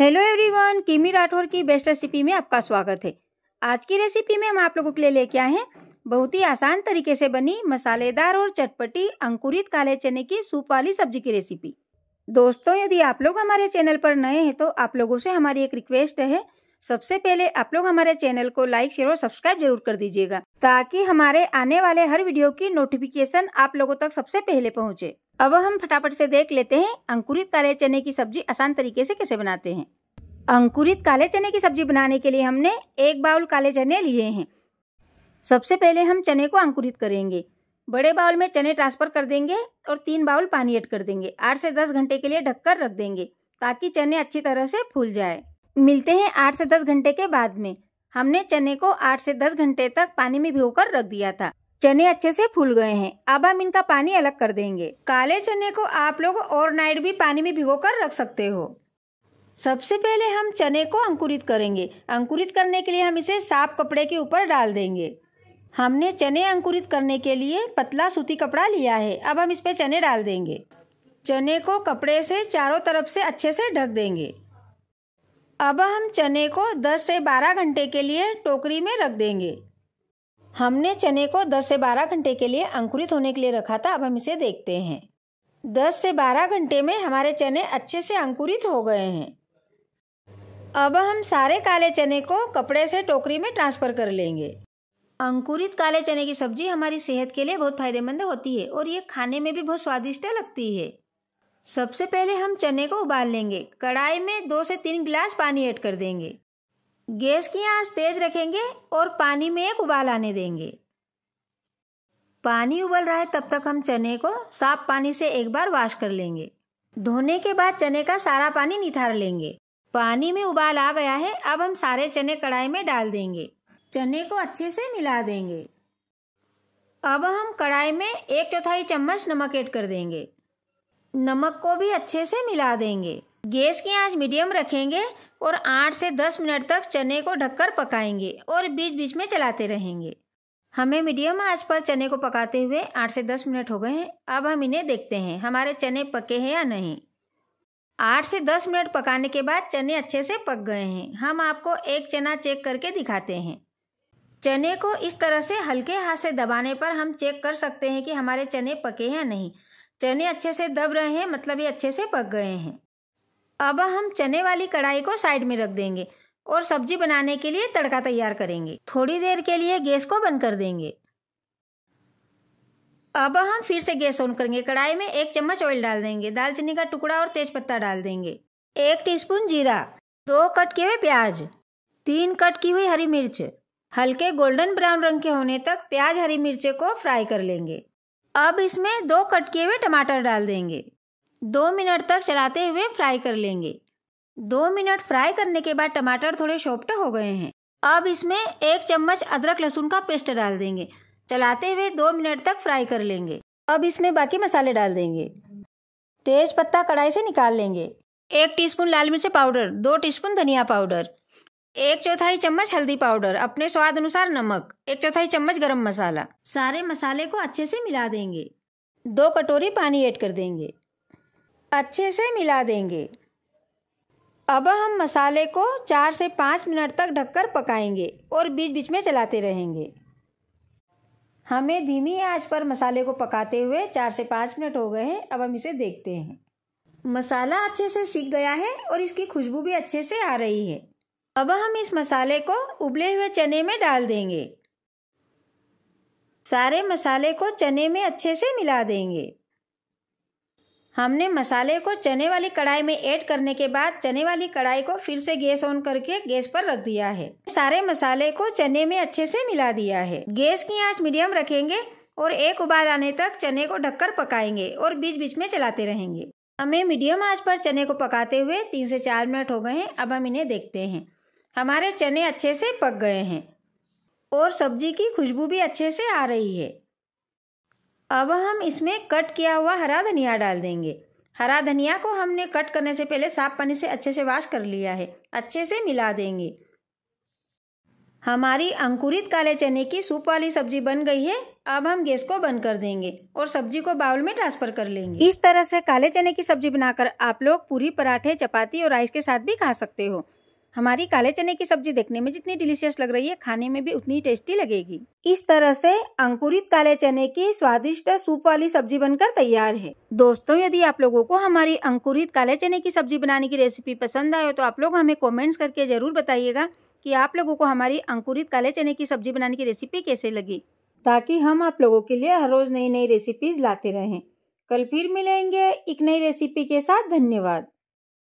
hello everyone किमी राठौर की best recipe में आपका स्वागत है आज की रेसिपी में हम आप लोगों के लिए लेके आए हैं बहुत ही आसान तरीके से बनी मसालेदार और चटपटी अंकुरित काले चने की सूप वाली सब्जी की रेसिपी दोस्तों यदि आप लोग हमारे चैनल पर नए हैं तो आप लोगों से हमारी एक रिक्वेस्ट है सबसे पहले आप लोग हमारे चैनल को लाइक शेयर और सब्सक्राइब जरूर कर दीजिएगा ताकि हमारे आने वाले हर वीडियो की नोटिफिकेशन आप लोगों तक सबसे पहले पहुँचे अब हम फटाफट से देख लेते हैं अंकुरित काले चने की सब्जी आसान तरीके से कैसे बनाते हैं अंकुरित काले चने की सब्जी बनाने के लिए हमने एक बाउल काले चने लिए हैं सबसे पहले हम चने को अंकुरित करेंगे बड़े बाउल में चने ट्रांसफर कर देंगे और तीन बाउल पानी ऐड कर देंगे आठ से दस घंटे के लिए ढककर रख देंगे ताकि चने अच्छी तरह से फूल जाए मिलते हैं आठ से दस घंटे के बाद में हमने चने को आठ से दस घंटे तक पानी में भिगोकर रख दिया था चने अच्छे से फूल गए हैं अब हम इनका पानी अलग कर देंगे काले चने को आप लोग और नाइट भी पानी में भिगो कर रख सकते हो सबसे पहले हम चने को अंकुरित करेंगे अंकुरित करने के लिए हम इसे साफ कपड़े के ऊपर डाल देंगे हमने चने अंकुरित करने के लिए पतला सूती कपड़ा लिया है अब हम इस पर चने डाल देंगे चने को कपड़े से चारों तरफ से अच्छे से ढक देंगे अब हम चने को 10 से 12 घंटे के लिए टोकरी में रख देंगे हमने चने को 10 से 12 घंटे के लिए अंकुरित होने के लिए रखा था अब हम इसे देखते हैं 10 से 12 घंटे में हमारे चने अच्छे से अंकुरित हो गए हैं अब हम सारे काले चने को कपड़े से टोकरी में ट्रांसफ़र कर लेंगे अंकुरित काले चने की सब्जी हमारी सेहत के लिए बहुत फायदेमंद होती है और ये खाने में भी बहुत स्वादिष्ट लगती है सबसे पहले हम चने को उबाल लेंगे कढ़ाई में दो से तीन गिलास पानी ऐड कर देंगे गैस की आंच तेज रखेंगे और पानी में एक उबाल आने देंगे पानी उबल रहा है तब तक हम चने को साफ पानी से एक बार वॉश कर लेंगे धोने के बाद चने का सारा पानी निथार लेंगे पानी में उबाल आ गया है अब हम सारे चने कढ़ाई में डाल देंगे चने को अच्छे से मिला देंगे अब हम कढ़ाई में एक चौथाई चम्मच नमक ऐड कर देंगे नमक को भी अच्छे से मिला देंगे गैस की आंच मीडियम रखेंगे और आठ से दस मिनट तक चने को ढककर पकाएंगे और बीच बीच में चलाते रहेंगे हमें मीडियम आंच पर चने को पकाते हुए आठ से दस मिनट हो गए हैं अब हम इन्हें देखते हैं हमारे चने पके हैं या नहीं आठ से दस मिनट पकाने के बाद चने अच्छे से पक गए हैं हम आपको एक चना चेक करके दिखाते हैं चने को इस तरह से हल्के हाथ से दबाने पर हम चेक कर सकते हैं कि हमारे चने पके हैं या नहीं चने अच्छे से दब रहे हैं मतलब ये अच्छे से पक गए हैं अब हम चने वाली कढ़ाई को साइड में रख देंगे और सब्जी बनाने के लिए तड़का तैयार करेंगे थोड़ी देर के लिए गैस को बंद कर देंगे अब हम फिर से गैस ऑन करेंगे कढ़ाई में एक चम्मच ऑयल डाल देंगे दालचीनी का टुकड़ा और तेज पत्ता डाल देंगे एक टीस्पून जीरा दो कट किए हुए प्याज तीन कट की हुई हरी मिर्च हल्के गोल्डन ब्राउन रंग के होने तक प्याज हरी मिर्च को फ्राई कर लेंगे अब इसमें दो कट किए हुए टमाटर डाल देंगे दो मिनट तक चलाते हुए फ्राई कर लेंगे दो मिनट फ्राई करने के बाद टमाटर थोड़े सॉफ्ट हो गए हैं अब इसमें एक चम्मच अदरक लहसुन का पेस्ट डाल देंगे चलाते हुए दो मिनट तक फ्राई कर लेंगे अब इसमें बाकी मसाले डाल देंगे तेज पत्ता कढ़ाई से निकाल लेंगे एक टीस्पून लाल मिर्च पाउडर दो टीस्पून धनिया पाउडर एक चौथाई चम्मच हल्दी पाउडर अपने स्वाद अनुसार नमक एक चौथाई चम्मच गरम मसाला सारे मसाले को अच्छे से मिला देंगे दो कटोरी पानी ऐड कर देंगे अच्छे से मिला देंगे अब हम मसाले को चार से पाँच मिनट तक ढककर पकाएंगे और बीच बीच में चलाते रहेंगे हमें धीमी आंच पर मसाले को पकाते हुए चार से पाँच मिनट हो गए हैं अब हम इसे देखते हैं मसाला अच्छे से सीख गया है और इसकी खुशबू भी अच्छे से आ रही है अब हम इस मसाले को उबले हुए चने में डाल देंगे सारे मसाले को चने में अच्छे से मिला देंगे हमने मसाले को चने वाली कढ़ाई में ऐड करने के बाद चने वाली कढ़ाई को फिर से गैस ऑन करके गैस पर रख दिया है सारे मसाले को चने में अच्छे से मिला दिया है गैस की आंच मीडियम रखेंगे और एक उबाल आने तक चने को ढककर पकाएंगे और बीच बीच में चलाते रहेंगे हमें मीडियम आंच पर चने को पकाते हुए तीन से चार मिनट हो गए हैं अब हम इन्हें देखते हैं हमारे चने अच्छे से पक गए हैं और सब्जी की खुशबू भी अच्छे से आ रही है अब हम इसमें कट किया हुआ हरा धनिया डाल देंगे हरा धनिया को हमने कट करने से पहले साफ पानी से अच्छे से वाश कर लिया है अच्छे से मिला देंगे हमारी अंकुरित काले चने की सूप वाली सब्जी बन गई है अब हम गैस को बंद कर देंगे और सब्जी को बाउल में ट्रांसफर कर लेंगे इस तरह से काले चने की सब्जी बनाकर आप लोग पूरी पराठे चपाती और राइस के साथ भी खा सकते हो हमारी काले चने की सब्जी देखने में जितनी डिलीशियस लग रही है खाने में भी उतनी टेस्टी लगेगी इस तरह से अंकुरित काले चने की स्वादिष्ट सूप वाली सब्जी बनकर तैयार है दोस्तों यदि आप लोगों को हमारी अंकुरित काले चने की सब्जी बनाने की रेसिपी पसंद आए तो आप लोग हमें कॉमेंट्स करके जरूर बताइएगा की आप लोगों को हमारी अंकुरित काले चने की सब्जी बनाने की रेसिपी कैसे लगी ताकि हम आप लोगों के लिए हर रोज नई नई रेसिपीज लाते रहें कल फिर मिलेंगे एक नई रेसिपी के साथ धन्यवाद